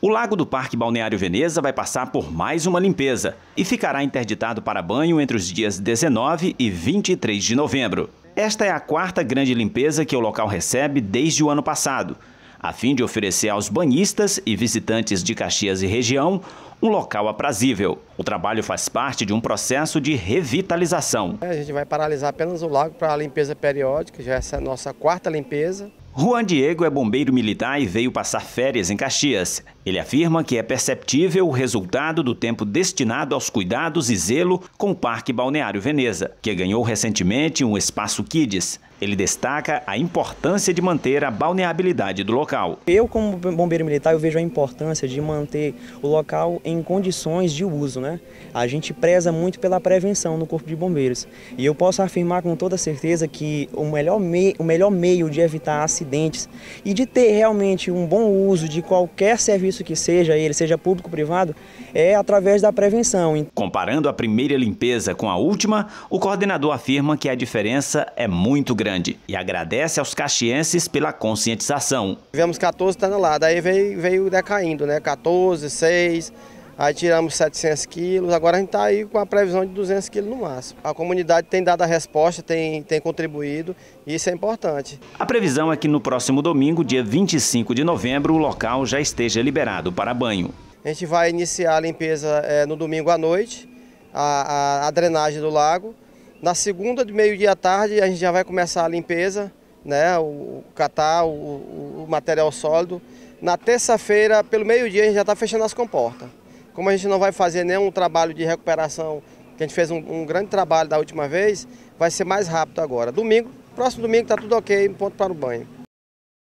O lago do Parque Balneário Veneza vai passar por mais uma limpeza e ficará interditado para banho entre os dias 19 e 23 de novembro. Esta é a quarta grande limpeza que o local recebe desde o ano passado, a fim de oferecer aos banhistas e visitantes de Caxias e região um local aprazível. O trabalho faz parte de um processo de revitalização. A gente vai paralisar apenas o lago para a limpeza periódica, já essa é a nossa quarta limpeza. Juan Diego é bombeiro militar e veio passar férias em Caxias. Ele afirma que é perceptível o resultado do tempo destinado aos cuidados e zelo com o Parque Balneário Veneza, que ganhou recentemente um espaço Kids. Ele destaca a importância de manter a balneabilidade do local. Eu, como bombeiro militar, eu vejo a importância de manter o local em condições de uso. Né? A gente preza muito pela prevenção no Corpo de Bombeiros. E eu posso afirmar com toda certeza que o melhor, o melhor meio de evitar acidentes e de ter realmente um bom uso de qualquer serviço que seja, ele seja público ou privado, é através da prevenção. Comparando a primeira limpeza com a última, o coordenador afirma que a diferença é muito grande. Grande e agradece aos caxienses pela conscientização. Tivemos 14 toneladas, aí veio, veio decaindo, né? 14, 6, aí tiramos 700 quilos, agora a gente está aí com a previsão de 200 quilos no máximo. A comunidade tem dado a resposta, tem, tem contribuído e isso é importante. A previsão é que no próximo domingo, dia 25 de novembro, o local já esteja liberado para banho. A gente vai iniciar a limpeza é, no domingo à noite, a, a, a drenagem do lago, na segunda, de meio-dia à tarde, a gente já vai começar a limpeza, né, o catar o, o material sólido. Na terça-feira, pelo meio-dia, a gente já está fechando as comportas. Como a gente não vai fazer nenhum trabalho de recuperação, que a gente fez um, um grande trabalho da última vez, vai ser mais rápido agora. Domingo, próximo domingo está tudo ok, ponto para o banho.